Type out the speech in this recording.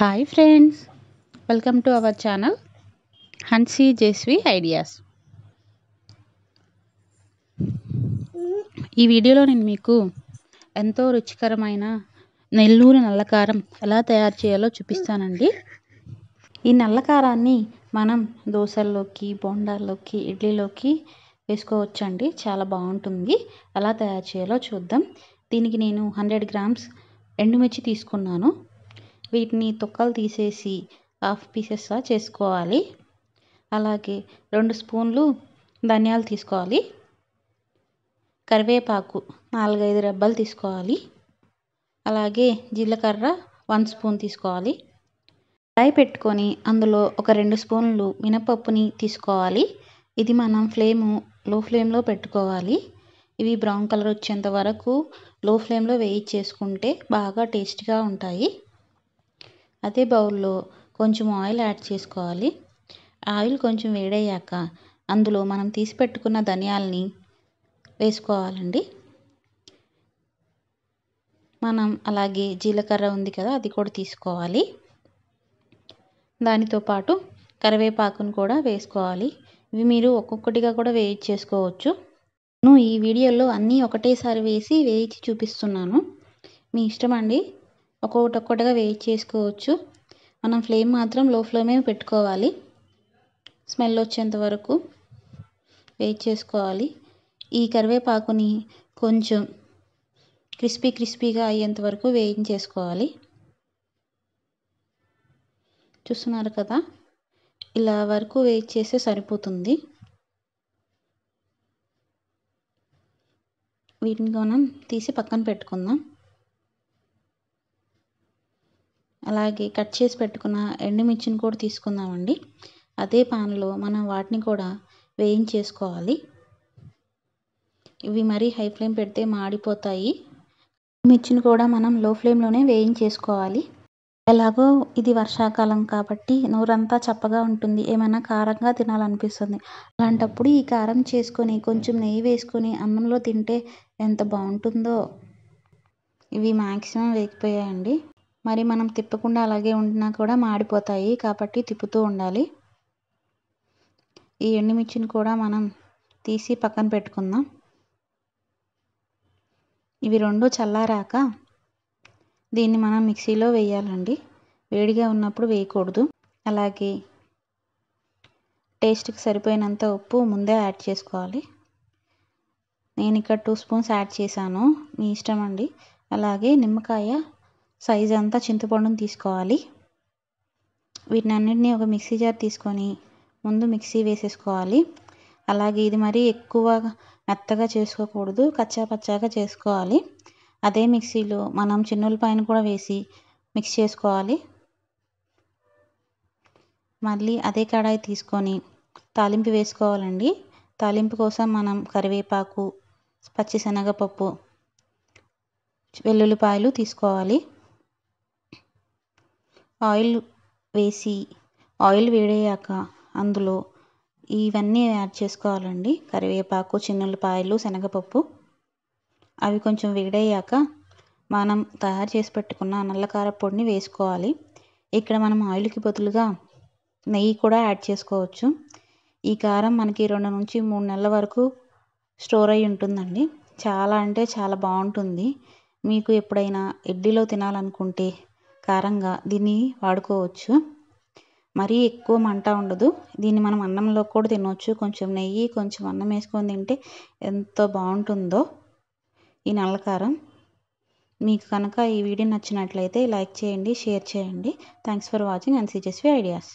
hi friends welcome to our channel హన్సీ జేస్వి ideas ఈ వీడియోలో నేను మీకు ఎంతో రుచికరమైన నెల్లూరు నల్లకారం ఎలా తయారు చేయాలో చూపిస్తానండి ఈ నల్లకారాన్ని మనం దోశల్లోకి బోండాల్లోకి ఇడ్లీలోకి వేసుకోవచ్చండి చాలా బాగుంటుంది ఎలా తయారు చేయాలో చూద్దాం దీనికి నేను హండ్రెడ్ గ్రామ్స్ ఎండుమిర్చి తీసుకున్నాను వీటిని తొక్కలు తీసేసి హాఫ్ పీసెస్లా చేసుకోవాలి అలాగే రెండు స్పూన్లు ధనియాలు తీసుకోవాలి కరివేపాకు నాలుగైదు రెబ్బలు తీసుకోవాలి అలాగే జీలకర్ర వన్ స్పూన్ తీసుకోవాలి ఫ్రై పెట్టుకొని అందులో ఒక రెండు స్పూన్లు మినపప్పుని తీసుకోవాలి ఇది మనం ఫ్లేము లో ఫ్లేమ్లో పెట్టుకోవాలి ఇవి బ్రౌన్ కలర్ వచ్చేంత వరకు లో ఫ్లేమ్లో చేసుకుంటే బాగా టేస్ట్గా ఉంటాయి అదే బౌల్లో కొంచెం ఆయిల్ యాడ్ చేసుకోవాలి ఆయిల్ కొంచెం వేడయ్యాక అందులో మనం తీసి పెట్టుకున్న ధనియాలని వేసుకోవాలండి మనం అలాగే జీలకర్ర ఉంది కదా అది కూడా తీసుకోవాలి దానితో పాటు కరివేపాకును కూడా వేసుకోవాలి ఇవి మీరు ఒక్కొక్కటిగా కూడా వేయించేసుకోవచ్చు నేను ఈ వీడియోలో అన్నీ ఒకటేసారి వేసి వేయించి చూపిస్తున్నాను మీ ఇష్టం అండి ఒక్కొక్కటి ఒక్కొక్కటిగా వేడి చేసుకోవచ్చు మనం ఫ్లేమ్ మాత్రం లో ఫ్లేమే పెట్టుకోవాలి స్మెల్ వచ్చేంత వరకు వేడి చేసుకోవాలి ఈ కరివేపాకుని కొంచెం క్రిస్పీ క్రిస్పీగా అయ్యేంత వరకు చేసుకోవాలి చూస్తున్నారు కదా ఇలా వరకు వెయిట్ చేస్తే సరిపోతుంది వీటిని మనం తీసి పక్కన పెట్టుకుందాం అలాగే కట్ చేసి పెట్టుకున్న ఎండుమిర్చిని కూడా తీసుకుందామండి అదే పాన్లో మనం వాటిని కూడా వేయించేసుకోవాలి ఇవి మరీ హై ఫ్లేమ్ పెడితే మాడిపోతాయి మిర్చిని కూడా మనం లో ఫ్లేమ్లోనే వేయించేసుకోవాలి ఎలాగో ఇది వర్షాకాలం కాబట్టి నోరంతా చప్పగా ఉంటుంది ఏమైనా కారంగా తినాలనిపిస్తుంది అలాంటప్పుడు ఈ కారం చేసుకొని కొంచెం నెయ్యి వేసుకొని అన్నంలో తింటే ఎంత బాగుంటుందో ఇవి మ్యాక్సిమం వేగిపోయాయండి మరి మనం తిప్పకుండా అలాగే ఉన్నా కూడా మాడిపోతాయి కాబట్టి తిప్పుతూ ఉండాలి ఈ ఎండుమిర్చిని కూడా మనం తీసి పక్కన పెట్టుకుందాం ఇవి రెండు చల్లారాక దీన్ని మనం మిక్సీలో వేయాలండి వేడిగా ఉన్నప్పుడు వేయకూడదు అలాగే టేస్ట్కి సరిపోయినంత ఉప్పు ముందే యాడ్ చేసుకోవాలి నేను ఇక్కడ టూ స్పూన్స్ యాడ్ చేశాను మీ ఇష్టం అండి అలాగే నిమ్మకాయ సైజ్ అంతా చింతపండుని తీసుకోవాలి వీటిని అన్నిటిని ఒక మిక్సీ జార్ తీసుకొని ముందు మిక్సీ వేసేసుకోవాలి అలాగే ఇది మరీ ఎక్కువ మెత్తగా చేసుకోకూడదు కచ్చా పచ్చాగా చేసుకోవాలి అదే మిక్సీలో మనం ఉల్లిపాయను కూడా వేసి మిక్స్ చేసుకోవాలి మళ్ళీ అదే కడాయి తీసుకొని తాలింపు వేసుకోవాలండి తాలింపు కోసం మనం కరివేపాకు పచ్చిశనగపప్పు వెల్లుల్లిపాయలు తీసుకోవాలి ఆయిల్ వేసి ఆయిల్ వేడయ్యాక అందులో ఇవన్నీ యాడ్ చేసుకోవాలండి కరివేపాకు చిన్నపాయలు శనగపప్పు అవి కొంచెం వేడయ్యాక మనం తయారు చేసి పెట్టుకున్న నల్లకార పొడిని వేసుకోవాలి ఇక్కడ మనం ఆయిల్కి బదులుగా నెయ్యి కూడా యాడ్ చేసుకోవచ్చు ఈ కారం మనకి రెండు నుంచి మూడు నెలల వరకు స్టోర్ అయి ఉంటుందండి చాలా అంటే చాలా బాగుంటుంది మీకు ఎప్పుడైనా ఇడ్లీలో తినాలనుకుంటే కారంగా దీన్ని వాడుకోవచ్చు మరీ ఎక్కువ మంట ఉండదు దీన్ని మనం అన్నంలో కూడా తినవచ్చు కొంచెం నెయ్యి కొంచెం అన్నం వేసుకొని తింటే ఎంతో బాగుంటుందో ఈ నల్లకారం మీకు కనుక ఈ వీడియో నచ్చినట్లయితే లైక్ చేయండి షేర్ చేయండి థ్యాంక్స్ ఫర్ వాచింగ్ అండ్ సిజెస్వి ఐడియాస్